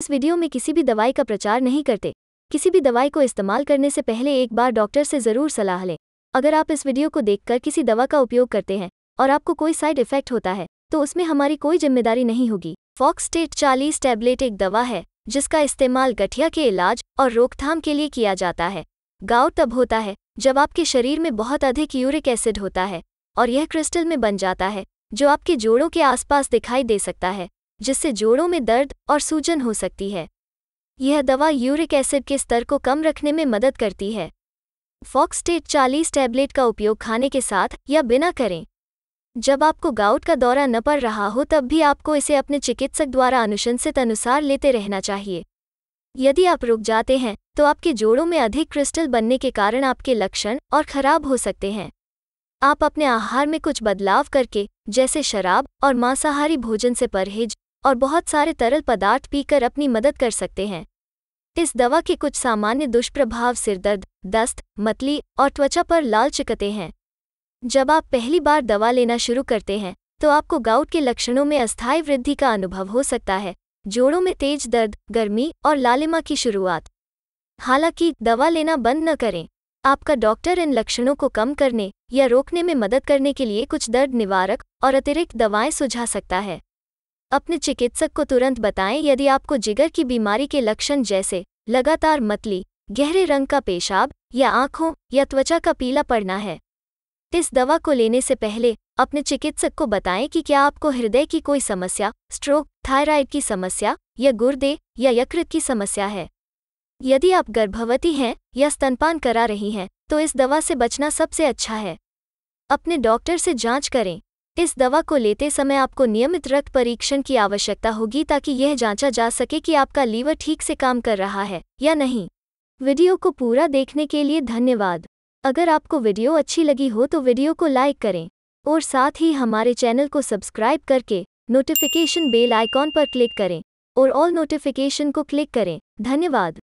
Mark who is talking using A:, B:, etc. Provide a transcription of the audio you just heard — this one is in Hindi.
A: इस वीडियो में किसी भी दवाई का प्रचार नहीं करते किसी भी दवाई को इस्तेमाल करने से पहले एक बार डॉक्टर से ज़रूर सलाह लें अगर आप इस वीडियो को देखकर किसी दवा का उपयोग करते हैं और आपको कोई साइड इफेक्ट होता है तो उसमें हमारी कोई जिम्मेदारी नहीं होगी फॉक्सटेट चालीस टैबलेट एक दवा है जिसका इस्तेमाल गठिया के इलाज और रोकथाम के लिए किया जाता है गाँव तब होता है जब आपके शरीर में बहुत अधिक यूरिक एसिड होता है और यह क्रिस्टल में बन जाता है जो आपके जोड़ों के आसपास दिखाई दे सकता है जिससे जोड़ों में दर्द और सूजन हो सकती है यह दवा यूरिक एसिड के स्तर को कम रखने में मदद करती है फॉक्सटेट 40 टैबलेट का उपयोग खाने के साथ या बिना करें जब आपको गाउट का दौरा न पड़ रहा हो तब भी आपको इसे अपने चिकित्सक द्वारा अनुशंसित अनुसार लेते रहना चाहिए यदि आप रुक जाते हैं तो आपके जोड़ों में अधिक क्रिस्टल बनने के कारण आपके लक्षण और खराब हो सकते हैं आप अपने आहार में कुछ बदलाव करके जैसे शराब और मांसाहारी भोजन से परहेज और बहुत सारे तरल पदार्थ पीकर अपनी मदद कर सकते हैं इस दवा के कुछ सामान्य दुष्प्रभाव सिरदर्द दस्त मतली और त्वचा पर लाल चिकते हैं जब आप पहली बार दवा लेना शुरू करते हैं तो आपको गाउट के लक्षणों में अस्थायी वृद्धि का अनुभव हो सकता है जोड़ों में तेज दर्द गर्मी और लालिमा की शुरुआत हालांकि दवा लेना बंद न करें आपका डॉक्टर इन लक्षणों को कम करने या रोकने में मदद करने के लिए कुछ दर्द निवारक और अतिरिक्त दवाएं सुझा सकता है अपने चिकित्सक को तुरंत बताएं यदि आपको जिगर की बीमारी के लक्षण जैसे लगातार मतली गहरे रंग का पेशाब या आंखों या त्वचा का पीला पड़ना है इस दवा को लेने से पहले अपने चिकित्सक को बताएं कि क्या आपको हृदय की कोई समस्या स्ट्रोक थायराइड की समस्या या गुर्दे या यकृत की समस्या है यदि आप गर्भवती हैं या स्तनपान करा रही हैं तो इस दवा से बचना सबसे अच्छा है अपने डॉक्टर से जांच करें इस दवा को लेते समय आपको नियमित रक्त परीक्षण की आवश्यकता होगी ताकि यह जांचा जा सके कि आपका लीवर ठीक से काम कर रहा है या नहीं वीडियो को पूरा देखने के लिए धन्यवाद अगर आपको वीडियो अच्छी लगी हो तो वीडियो को लाइक करें और साथ ही हमारे चैनल को सब्सक्राइब करके नोटिफिकेशन बेल आइकॉन पर क्लिक करें और ऑल नोटिफिकेशन को क्लिक करें धन्यवाद